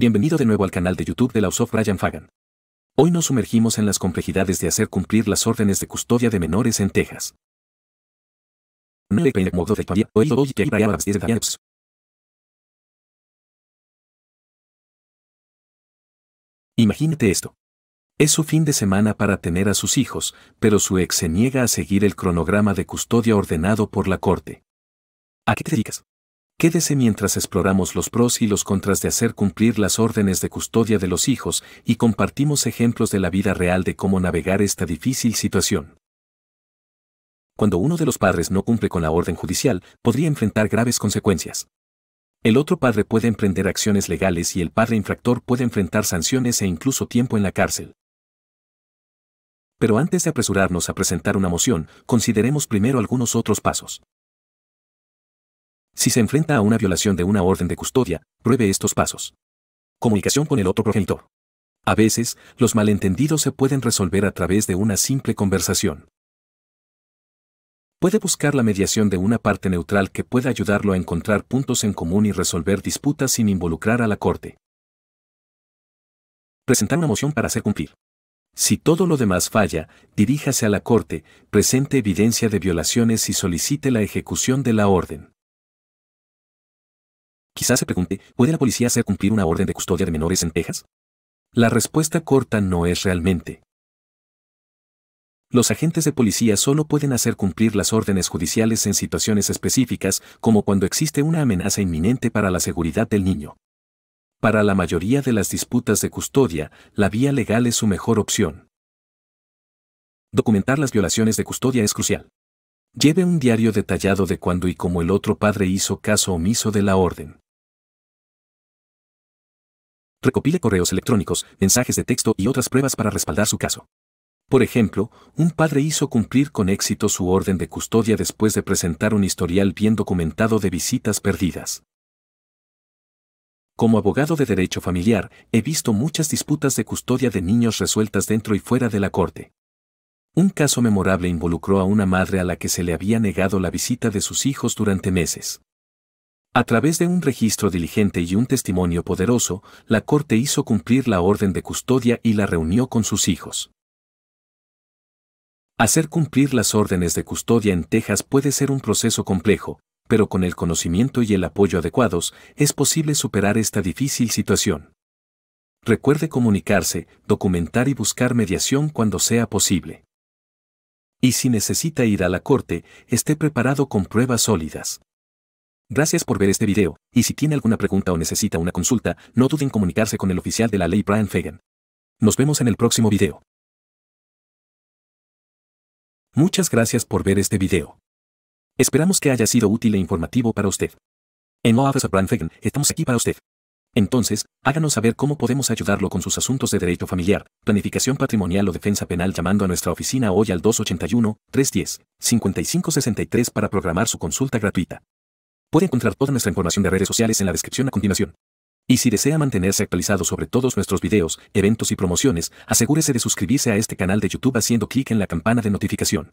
Bienvenido de nuevo al canal de YouTube de la of Ryan Fagan. Hoy nos sumergimos en las complejidades de hacer cumplir las órdenes de custodia de menores en Texas. Pues. Imagínate esto. Es su fin de semana para tener a sus hijos, pero su ex se niega a seguir el cronograma de custodia ordenado por la corte. ¿A qué te dedicas? Quédese mientras exploramos los pros y los contras de hacer cumplir las órdenes de custodia de los hijos y compartimos ejemplos de la vida real de cómo navegar esta difícil situación. Cuando uno de los padres no cumple con la orden judicial, podría enfrentar graves consecuencias. El otro padre puede emprender acciones legales y el padre infractor puede enfrentar sanciones e incluso tiempo en la cárcel. Pero antes de apresurarnos a presentar una moción, consideremos primero algunos otros pasos. Si se enfrenta a una violación de una orden de custodia, pruebe estos pasos. Comunicación con el otro progenitor. A veces, los malentendidos se pueden resolver a través de una simple conversación. Puede buscar la mediación de una parte neutral que pueda ayudarlo a encontrar puntos en común y resolver disputas sin involucrar a la corte. Presentar una moción para hacer cumplir. Si todo lo demás falla, diríjase a la Corte, presente evidencia de violaciones y solicite la ejecución de la orden. Quizás se pregunte, ¿puede la policía hacer cumplir una orden de custodia de menores en Texas? La respuesta corta no es realmente. Los agentes de policía solo pueden hacer cumplir las órdenes judiciales en situaciones específicas, como cuando existe una amenaza inminente para la seguridad del niño. Para la mayoría de las disputas de custodia, la vía legal es su mejor opción. Documentar las violaciones de custodia es crucial. Lleve un diario detallado de cuándo y cómo el otro padre hizo caso omiso de la orden. Recopile correos electrónicos, mensajes de texto y otras pruebas para respaldar su caso. Por ejemplo, un padre hizo cumplir con éxito su orden de custodia después de presentar un historial bien documentado de visitas perdidas. Como abogado de derecho familiar, he visto muchas disputas de custodia de niños resueltas dentro y fuera de la corte. Un caso memorable involucró a una madre a la que se le había negado la visita de sus hijos durante meses. A través de un registro diligente y un testimonio poderoso, la corte hizo cumplir la orden de custodia y la reunió con sus hijos. Hacer cumplir las órdenes de custodia en Texas puede ser un proceso complejo, pero con el conocimiento y el apoyo adecuados es posible superar esta difícil situación. Recuerde comunicarse, documentar y buscar mediación cuando sea posible. Y si necesita ir a la corte, esté preparado con pruebas sólidas. Gracias por ver este video, y si tiene alguna pregunta o necesita una consulta, no duden en comunicarse con el oficial de la ley Brian Fagan. Nos vemos en el próximo video. Muchas gracias por ver este video. Esperamos que haya sido útil e informativo para usted. En Law Brian Fagan, estamos aquí para usted. Entonces, háganos saber cómo podemos ayudarlo con sus asuntos de derecho familiar, planificación patrimonial o defensa penal llamando a nuestra oficina hoy al 281-310-5563 para programar su consulta gratuita. Puede encontrar toda nuestra información de redes sociales en la descripción a continuación. Y si desea mantenerse actualizado sobre todos nuestros videos, eventos y promociones, asegúrese de suscribirse a este canal de YouTube haciendo clic en la campana de notificación.